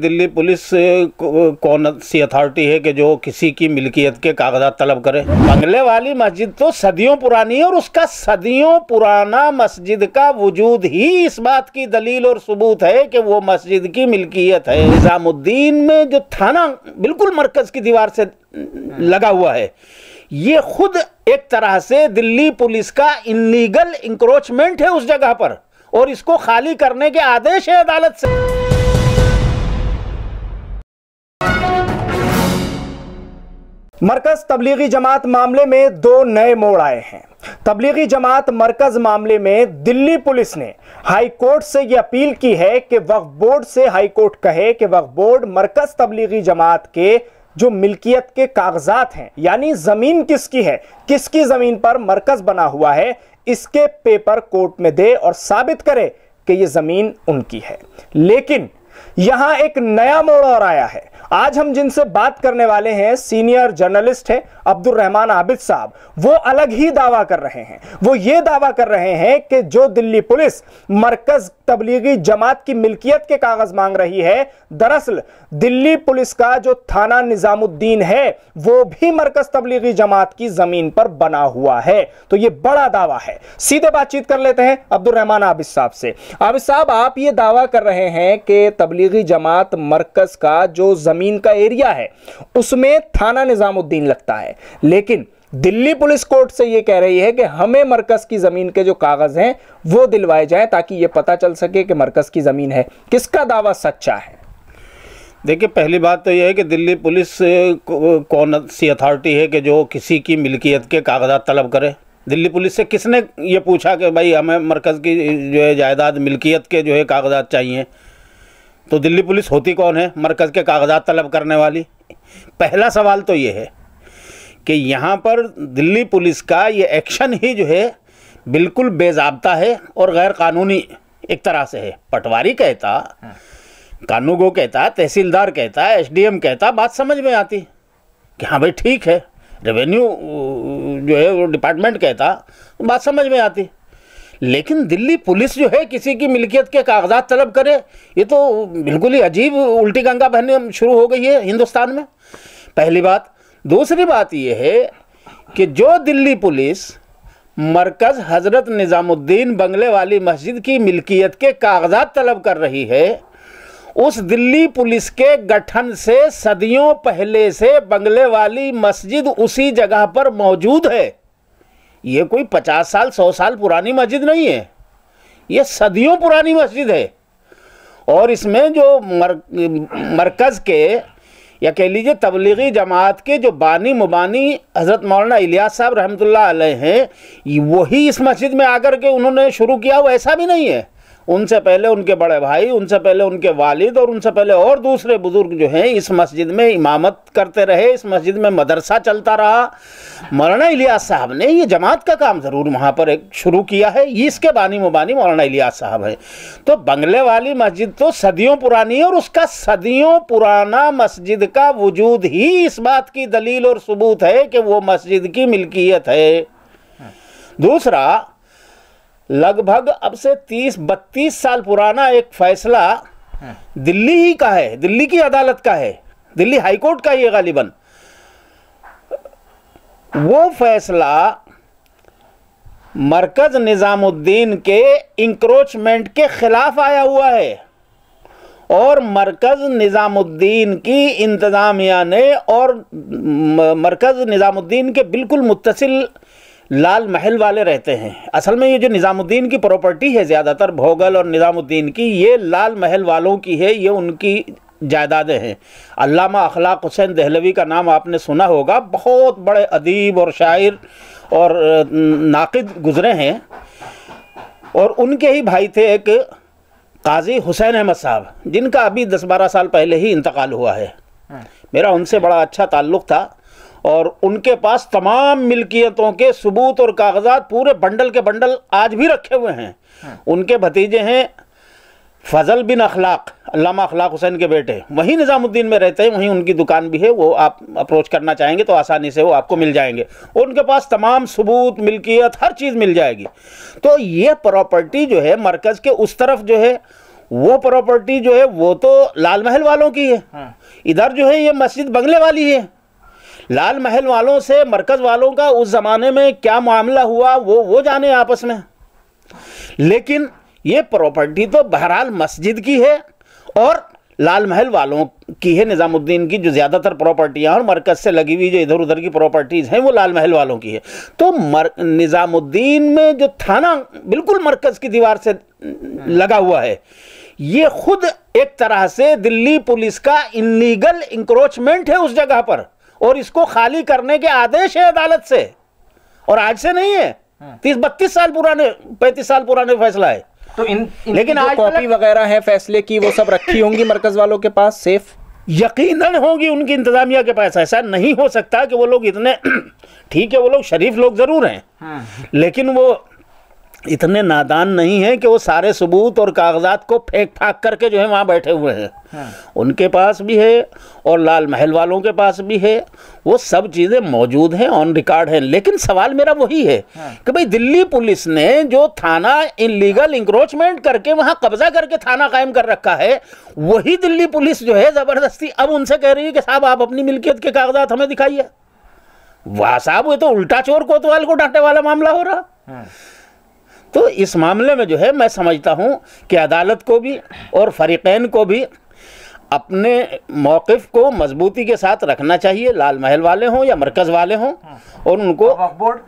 Delhi police कौन सी authority है कि जो किसी की मिल्कियत के कागजात तलब करे बंगले वाली मस्जिद तो सदियों पुरानी है और उसका सदियों पुराना मस्जिद का वजूद ही इस बात की दलील और सबूत है कि वो मस्जिद की मिल्कियत है निजामुद्दीन में जो थाना बिल्कुल मरकज की दीवार से लगा हुआ है ये खुद एक तरह से दिल्ली पुलिस का इनलीगल इंक्रोचमेंट है उस जगह पर और इसको खाली करने के आदेश है अदालत से मरकज तबलीगी जमात मामले में दो नए मोड़ आए हैं तबलीगी जमात मरकज मामले में दिल्ली पुलिस ने हाई कोर्ट से यह अपील की है कि वक्फ बोर्ड से हाई कोर्ट कहे कि वक्फ बोर्ड मरकज तबलीगी जमात के जो मिल्कियत के कागजात हैं यानी ज़मीन किसकी है किसकी ज़मीन पर मरकज़ बना हुआ है इसके पेपर कोर्ट में दे और साबित करे कि ये ज़मीन उनकी है लेकिन यहां एक नया मोड़ और आया है आज हम जिनसे बात करने वाले हैं सीनियर जर्नलिस्ट हैं अब्दुल रहमान आबिद साहब वो अलग ही दावा कर रहे हैं वो ये दावा कर रहे हैं कि जो दिल्ली पुलिस मरकज तबलीगी जमात की मिल्कियत के कागज मांग रही है दरअसल दिल्ली पुलिस का जो थाना निजामुद्दीन है वो भी मरकज तबलीगी जमात की जमीन पर बना हुआ है तो ये बड़ा दावा है सीधे बातचीत कर लेते हैं अब्दुल रहमान आबिद साहब से आबिद साहब आप ये दावा कर रहे हैं कि तबलीगी जमात मरकज़ का जो ज़मीन का एरिया है उसमें थाना निज़ामुद्दीन लगता है लेकिन दिल्ली पुलिस कोर्ट से यह कह रही है कि हमें मरकज़ की ज़मीन के जो कागज़ हैं वो दिलवाए जाए ताकि ये पता चल सके कि मरकज़ की ज़मीन है किसका दावा सच्चा है देखिए पहली बात तो यह है कि दिल्ली पुलिस कौन सी अथॉरिटी है कि जो किसी की मिल्कियत के कागजात तलब करे दिल्ली पुलिस से किसने ये पूछा कि भाई हमें मरकज़ की जो है जायदाद मिल्कियत के जो है कागजात चाहिए तो दिल्ली पुलिस होती कौन है मरकज़ के कागजात तलब करने वाली पहला सवाल तो ये है कि यहाँ पर दिल्ली पुलिस का ये एक्शन ही जो है बिल्कुल बेजाबता है और गैर कानूनी एक तरह से है पटवारी कहता हाँ। कानूगो कहता तहसीलदार कहता एसडीएम कहता बात समझ में आती कि हाँ भाई ठीक है रेवेन्यू जो है वो डिपार्टमेंट कहता तो बात समझ में आती लेकिन दिल्ली पुलिस जो है किसी की मिल्कियत के कागजात तलब करे ये तो बिल्कुल ही अजीब उल्टी गंगा बहने शुरू हो गई है हिंदुस्तान में पहली बात दूसरी बात यह है कि जो दिल्ली पुलिस मरकज़ हज़रत निज़ामुद्दीन बंगले वाली मस्जिद की मिल्कियत के कागजात तलब कर रही है उस दिल्ली पुलिस के गठन से सदियों पहले से बंगले वाली मस्जिद उसी जगह पर मौजूद है ये कोई पचास साल सौ साल पुरानी मस्जिद नहीं है ये सदियों पुरानी मस्जिद है और इसमें जो मर, मरकज़ के या कह लीजिए तबलीगी जमात के जो बानी मुबानी हज़रत मौलाना इलियास साहब रहमतुल्लाह अलैह हैं वही इस मस्जिद में आकर के उन्होंने शुरू किया वो ऐसा भी नहीं है उनसे पहले उनके बड़े भाई उनसे पहले उनके वालिद और उनसे पहले और दूसरे बुज़ुर्ग जो हैं इस मस्जिद में इमामत करते रहे इस मस्जिद में मदरसा चलता रहा मौलाना इलियास साहब ने ये जमात का काम ज़रूर वहाँ पर एक शुरू किया है इसके बानी मुबानी मौलाना इलियास साहब हैं तो बंगले वाली मस्जिद तो सदियों पुरानी है और उसका सदियों पुराना मस्जिद का वजूद ही इस बात की दलील और सबूत है कि वो मस्जिद की मिल्कियत है दूसरा लगभग अब से 30 बत्तीस साल पुराना एक फैसला हाँ। दिल्ली ही का है दिल्ली की अदालत का है दिल्ली हाईकोर्ट का ही है गालिबन वो फैसला मरकज निज़ामुद्दीन के इंक्रोचमेंट के खिलाफ आया हुआ है और मरकज़ निज़ामुद्दीन की इंतज़ामिया ने और मरकज़ निज़ामुद्दीन के बिल्कुल मुतसिल लाल महल वाले रहते हैं असल में ये जो निज़ामुद्दीन की प्रॉपर्टी है ज़्यादातर भोगल और निज़ामुद्दीन की ये लाल महल वालों की है ये उनकी जायदादें हैं अल्लामा अखलाक हुसैन दहलवी का नाम आपने सुना होगा बहुत बड़े अदीब और शायर और नाकद गुज़रे हैं और उनके ही भाई थे एक काजी हुसैन अहमद साहब जिनका अभी दस बारह साल पहले ही इंतकाल हुआ है हाँ। मेरा उनसे बड़ा अच्छा ताल्लुक़ था और उनके पास तमाम मिल्कियतों के सबूत और कागजात पूरे बंडल के बंडल आज भी रखे हुए हैं हाँ। उनके भतीजे हैं फजल बिन अखलाक अलामा अखलाक हुसैन के बेटे वहीं निज़ामुद्दीन में रहते हैं वहीं उनकी दुकान भी है वो आप अप्रोच करना चाहेंगे तो आसानी से वो आपको मिल जाएंगे उनके पास तमाम सबूत मिल्कियत हर चीज़ मिल जाएगी तो ये प्रॉपर्टी जो है मरकज़ के उस तरफ जो है वो प्रॉपर्टी जो है वो तो लाल महल वालों की है हाँ। इधर जो है ये मस्जिद बंगले वाली है लाल महल वालों से मरकज़ वालों का उस ज़माने में क्या मामला हुआ वो वो जाने आपस में लेकिन ये प्रॉपर्टी तो बहरहाल मस्जिद की है और लाल महल वालों की है निज़ामुद्दीन की जो ज़्यादातर प्रॉपर्टियाँ और मरकज़ से लगी हुई जो इधर उधर की प्रॉपर्टीज़ हैं वो लाल महल वालों की है तो मर निज़ामुद्दीन में जो थाना बिल्कुल मरकज़ की दीवार से लगा हुआ है ये खुद एक तरह से दिल्ली पुलिस का इलीगल इंक्रोचमेंट है उस जगह पर और इसको खाली करने के आदेश है अदालत से और आज से नहीं है हाँ। तीस बत्तीस साल पुराने पैंतीस साल पुराने फैसला है तो इन, इन लेकिन आज कॉपी वगैरह है फैसले की वो सब रखी होंगी मरकज वालों के पास सेफ यकीनन होगी उनकी इंतजामिया के पास ऐसा नहीं हो सकता कि वो लोग इतने ठीक है वो लोग शरीफ लोग जरूर हैं हाँ। लेकिन वो इतने नादान नहीं है कि वो सारे सबूत और कागजात को फेंक फाक करके जो है वहाँ बैठे हुए हैं हाँ। उनके पास भी है और लाल महल वालों के पास भी है वो सब चीज़ें मौजूद हैं ऑन रिकॉर्ड हैं लेकिन सवाल मेरा वही है हाँ। कि भाई दिल्ली पुलिस ने जो थाना इनलीगल इंक्रोचमेंट करके वहाँ कब्जा करके थाना कायम कर रखा है वही दिल्ली पुलिस जो है ज़बरदस्ती अब उनसे कह रही है कि साहब आप अपनी मिल्कियत के कागजात हमें दिखाइए वाह साहब ये तो उल्टा चोर कोतवाल को डांटे वाला मामला हो रहा हाँ। तो इस मामले में जो है मैं समझता हूँ कि अदालत को भी और फरीकैन को भी अपने मौक़ को मजबूती के साथ रखना चाहिए लाल महल वाले हों या मरकज़ वाले हों हाँ। और उनको वक्फ बोर्ड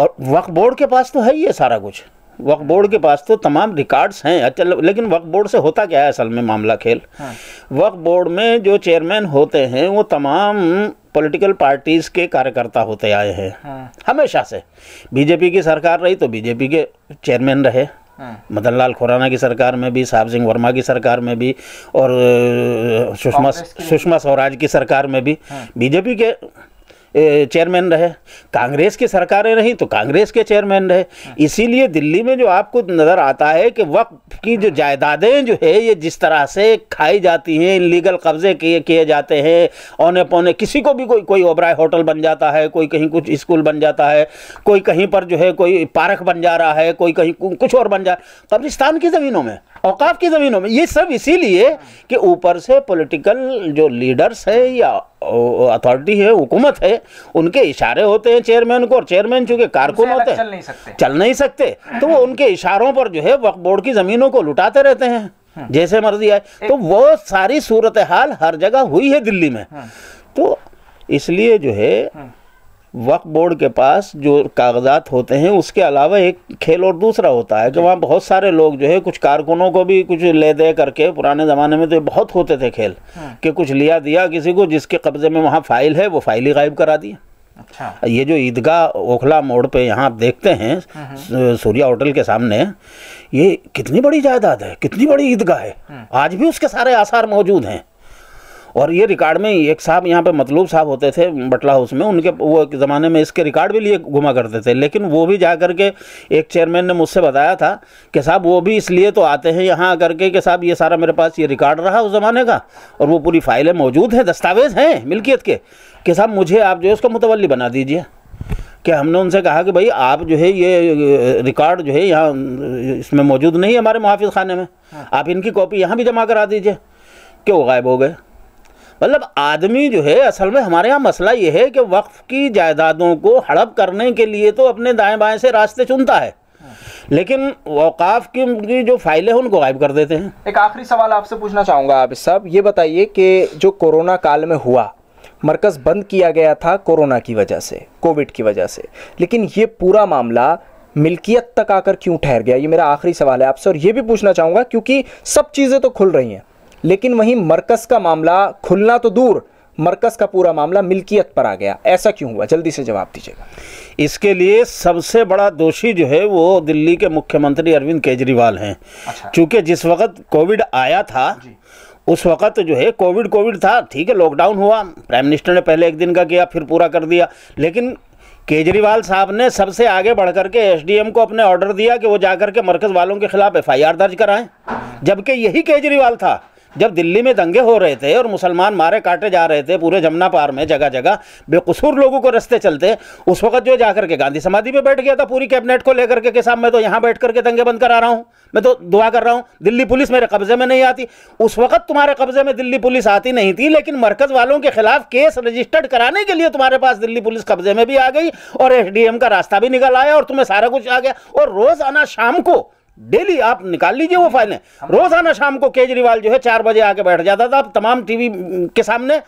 और वक्फ बोर्ड के पास तो है ही है सारा कुछ वक्फ बोर्ड के पास तो तमाम रिकॉर्ड्स हैं अच्छा लेकिन वक्फ बोर्ड से होता क्या है असल में मामला खेल हाँ। वक्फ बोर्ड में जो चेयरमैन होते हैं वो तमाम पॉलिटिकल पार्टीज के कार्यकर्ता होते आए हैं हाँ। हमेशा से बीजेपी की सरकार रही तो बीजेपी के चेयरमैन रहे हाँ। मदन लाल खुराना की सरकार में भी साहब सिंह वर्मा की सरकार में भी और सुषमा सुषमा स्वराज की सरकार में भी हाँ। बीजेपी के चेयरमैन रहे कांग्रेस की सरकारें रहीं तो कांग्रेस के चेयरमैन रहे इसीलिए दिल्ली में जो आपको नज़र आता है कि वक्त की जो जायदादें जो है ये जिस तरह से खाई जाती हैं इलीगल कब्ज़े किए किए जाते हैं औने पौने किसी को भी कोई कोई ओबराय होटल बन जाता है कोई कहीं कुछ स्कूल बन जाता है कोई कहीं पर जो है कोई पार्क बन जा रहा है कोई कहीं कुछ और बन जा कब्रिस्तान की ज़मीनों में औकाफ की ज़मीनों में ये सब इसीलिए कि ऊपर से पॉलिटिकल जो लीडर्स है या अथॉरिटी है हुकूमत है उनके इशारे होते हैं चेयरमैन को और चेयरमैन चूंकि कारकुन होते हैं चल नहीं सकते चल नहीं सकते तो वो उनके इशारों पर जो है वक्त बोर्ड की ज़मीनों को लुटाते रहते हैं हाँ। जैसे मर्जी आए तो वो सारी सूरत हाल हर जगह हुई है दिल्ली में हाँ। तो इसलिए जो है हाँ। वक्फ बोर्ड के पास जो कागजात होते हैं उसके अलावा एक खेल और दूसरा होता है कि वहाँ बहुत सारे लोग जो है कुछ कारकुनों को भी कुछ ले दे करके पुराने ज़माने में तो बहुत होते थे खेल हाँ। कि कुछ लिया दिया किसी को जिसके कब्ज़े में वहाँ फ़ाइल है वो फाइल ही गायब करा दी अच्छा ये जो ईदगाह ओखला मोड़ पे यहाँ आप देखते हैं हाँ, हाँ। सूर्या होटल के सामने ये कितनी बड़ी जायदाद है कितनी बड़ी ईदगाह है हाँ। आज भी उसके सारे आसार मौजूद हैं और ये रिकॉर्ड में एक साहब यहाँ पे मतलूब साहब होते थे बटला हाउस में उनके वो ज़माने में इसके रिकॉर्ड भी लिए घुमा करते थे लेकिन वो भी जा करके एक चेयरमैन ने मुझसे बताया था कि साहब वो भी इसलिए तो आते हैं यहाँ आ के कि साहब ये सारा मेरे पास ये रिकॉर्ड रहा उस ज़माने का और वो पूरी फाइलें मौजूद हैं दस्तावेज़ हैं मिल्कियत के कि साहब मुझे आप जो है उसका मुतवली बना दीजिए कि हमने उनसे कहा कि भाई आप जो है ये रिकॉर्ड जो है यहाँ इसमें मौजूद नहीं है हमारे मुहाफ़ खाने में हाँ। आप इनकी कॉपी यहाँ भी जमा करा दीजिए क्यों गायब हो गए मतलब आदमी जो है असल में हमारे यहाँ मसला ये है कि वक्फ की जायदादों को हड़प करने के लिए तो अपने दाएं बाएं से रास्ते चुनता है लेकिन अवकाफ की जो फाइलें हैं उनको गायब कर देते हैं एक आखिरी सवाल आपसे पूछना चाहूँगा आप साहब ये बताइए कि जो कोरोना काल में हुआ मरकज़ बंद किया गया था कोरोना की वजह से कोविड की वजह से लेकिन ये पूरा मामला मिल्कियत तक आकर क्यों ठहर गया ये मेरा आखिरी सवाल है आपसे और ये भी पूछना चाहूँगा क्योंकि सब चीज़ें तो खुल रही हैं लेकिन वहीं मरकज़ का मामला खुलना तो दूर मरकज़ का पूरा मामला मिल्कियत पर आ गया ऐसा क्यों हुआ जल्दी से जवाब दीजिएगा इसके लिए सबसे बड़ा दोषी जो है वो दिल्ली के मुख्यमंत्री अरविंद केजरीवाल हैं अच्छा। चूँकि जिस वक्त कोविड आया था उस वक्त जो है कोविड कोविड था ठीक है लॉकडाउन हुआ प्राइम मिनिस्टर ने पहले एक दिन का किया फिर पूरा कर दिया लेकिन केजरीवाल साहब ने सबसे आगे बढ़ करके एसडीएम को अपने ऑर्डर दिया कि वो जा करके मरकज़ वालों के खिलाफ एफआईआर दर्ज कराएं जबकि यही केजरीवाल था जब दिल्ली में दंगे हो रहे थे और मुसलमान मारे काटे जा रहे थे पूरे जमुना पार में जगह जगह बेकसूर लोगों को रस्ते चलते उस वक्त जो जा के गांधी समाधि पे बैठ गया था पूरी कैबिनेट को लेकर के, साहब मैं तो यहाँ बैठ करके दंगे बंद करा रहा हूँ मैं तो दुआ कर रहा हूँ दिल्ली पुलिस मेरे कब्जे में नहीं आती उस वक्त तुम्हारे कब्जे में दिल्ली पुलिस आती नहीं थी लेकिन मरकज वालों के खिलाफ केस रजिस्टर्ड कराने के लिए तुम्हारे पास दिल्ली पुलिस कब्जे में भी आ गई और एस का रास्ता भी निकल आया और तुम्हें सारा कुछ आ गया और रोज़ आना शाम को डेली आप निकाल लीजिए वो फाइलें रोजाना शाम को केजरीवाल जो है चार बजे आके बैठ जाता था तमाम टीवी के सामने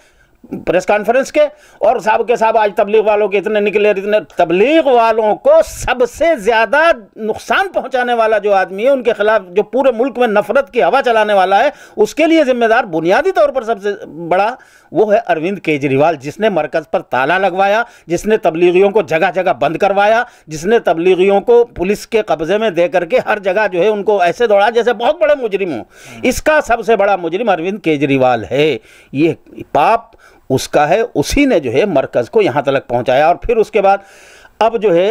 प्रेस कॉन्फ्रेंस के और साहब के साहब आज तबलीग वालों के इतने निकले इतने तबलीग वालों को सबसे ज़्यादा नुकसान पहुंचाने वाला जो आदमी है उनके खिलाफ जो पूरे मुल्क में नफरत की हवा चलाने वाला है उसके लिए जिम्मेदार बुनियादी तौर पर सबसे बड़ा वो है अरविंद केजरीवाल जिसने मरकज़ पर ताला लगवाया जिसने तबलीगियों को जगह जगह बंद करवाया जिसने तबलीगियों को पुलिस के कब्ज़े में दे करके हर जगह जो है उनको ऐसे दौड़ा जैसे बहुत बड़े मुजरिम हो हम्म। इसका सबसे बड़ा मुजरिम अरविंद केजरीवाल है ये पाप उसका है उसी ने जो है मरकज़ को यहाँ तक पहुँचाया और फिर उसके बाद अब जो है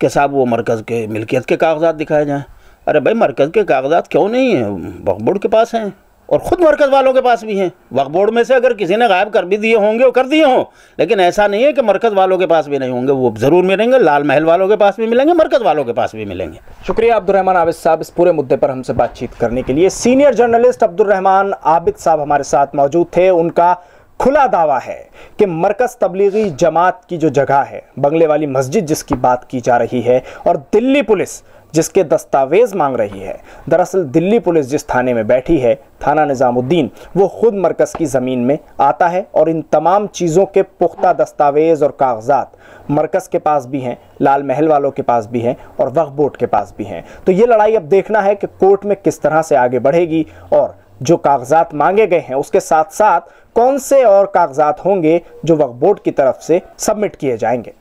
कि साहब वो मरकज़ के मिल्कियत के कागजात दिखाए जाएँ अरे भाई मरकज़ के कागजात क्यों नहीं हैं वक्फ बोर्ड के पास हैं और ख़ुद मरकज़ वालों के पास भी हैं वक्फ बोर्ड में से अगर किसी ने गायब कर भी दिए होंगे वो कर दिए हों लेकिन ऐसा नहीं है कि मरकज़ वालों के पास भी नहीं होंगे वो ज़रूर मिलेंगे लाल महल वालों के पास भी मिलेंगे मरकज़ वालों के पास भी मिलेंगे शुक्रिया अब्दुलरहमान आबिद साहब इस पूरे मुद्दे पर हमसे बातचीत करने के लिए सीनियर जर्नलिस्ट अब्दुलरहमान आबिद साहब हमारे साथ मौजूद थे उनका खुला दावा है कि मरकज़ तबलीगी जमात की जो जगह है बंगले वाली मस्जिद जिसकी बात की जा रही है और दिल्ली पुलिस जिसके दस्तावेज़ मांग रही है दरअसल दिल्ली पुलिस जिस थाने में बैठी है थाना निज़ामुद्दीन वो ख़ुद मरकज़ की ज़मीन में आता है और इन तमाम चीज़ों के पुख्ता दस्तावेज़ और कागजात मरकज़ के पास भी हैं लाल महल वालों के पास भी हैं और वक्फ बोर्ड के पास भी हैं तो ये लड़ाई अब देखना है कि कोर्ट में किस तरह से आगे बढ़ेगी और जो कागजात मांगे गए हैं उसके साथ साथ कौन से और कागजात होंगे जो वक्फ बोर्ड की तरफ से सबमिट किए जाएंगे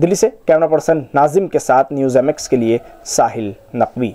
दिल्ली से कैमरा पर्सन नाजिम के साथ न्यूज़ एमएक्स के लिए साहिल नकवी